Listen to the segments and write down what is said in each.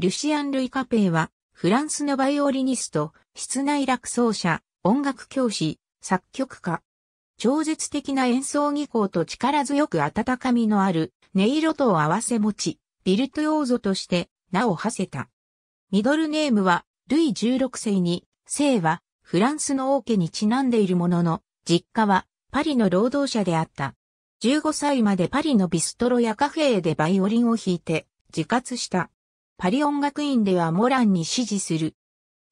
ルシアン・ルイ・カペーは、フランスのバイオリニスト、室内楽奏者、音楽教師、作曲家。超絶的な演奏技巧と力強く温かみのある音色とを合わせ持ち、ビルトヨーゾとして名を馳せた。ミドルネームは、ルイ16世に、姓はフランスの王家にちなんでいるものの、実家はパリの労働者であった。15歳までパリのビストロやカフェでバイオリンを弾いて自活した。パリ音楽院ではモランに支持する。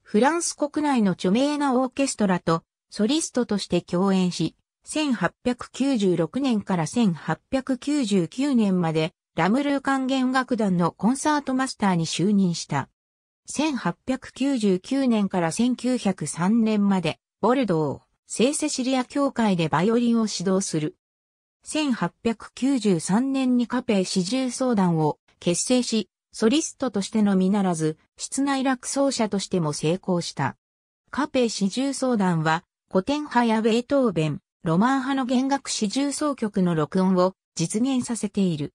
フランス国内の著名なオーケストラとソリストとして共演し、1896年から1899年までラムルー管弦楽団のコンサートマスターに就任した。1899年から1903年までボルドー、聖セシリア協会でバイオリンを指導する。1893年にカペー四重相談を結成し、ソリストとしてのみならず、室内楽奏者としても成功した。カペ四重奏団は、古典派やベートーベン、ロマン派の弦楽四重奏曲の録音を実現させている。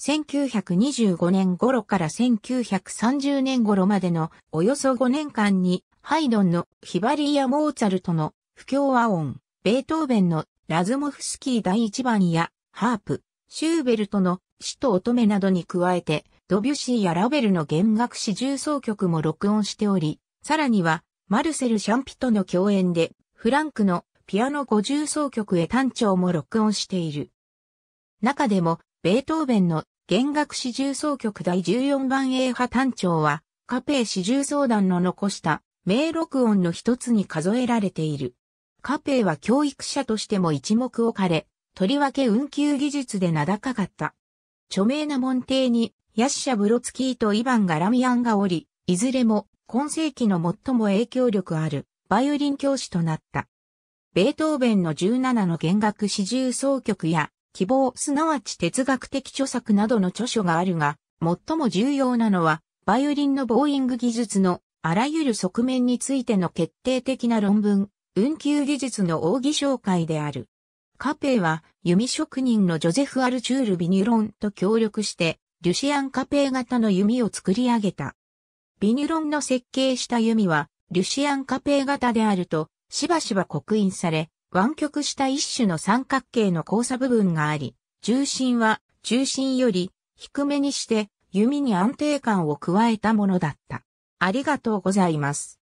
1925年頃から1930年頃までのおよそ5年間にハイドンのヒバリーやモーツァルトの不協和音、ベートーベンのラズモフスキー第1番やハープ、シューベルトの死と乙女などに加えてドビュシーやラベルの弦楽四重奏曲も録音しており、さらには、マルセル・シャンピとの共演で、フランクのピアノ五重奏曲へ単調も録音している。中でも、ベートーベンの弦楽四重奏曲第14番 A 派単調は、カペー四重奏団の残した名録音の一つに数えられている。カペーは教育者としても一目置かれ、とりわけ運休技術で名高かった。著名な門弟にヤッシャ・ブロツキーとイヴァン・ガラミアンがおり、いずれも今世紀の最も影響力あるバイオリン教師となった。ベートーベンの17の弦楽四重奏曲や希望すなわち哲学的著作などの著書があるが、最も重要なのはバイオリンのボーイング技術のあらゆる側面についての決定的な論文、運休技術の奥義紹介である。カペーは弓職人のジョゼフ・アルチュール・ビニュロンと協力してリュシアンカペー型の弓を作り上げた。ビニュロンの設計した弓は、リュシアンカペー型であると、しばしば刻印され、湾曲した一種の三角形の交差部分があり、重心は中心より低めにして弓に安定感を加えたものだった。ありがとうございます。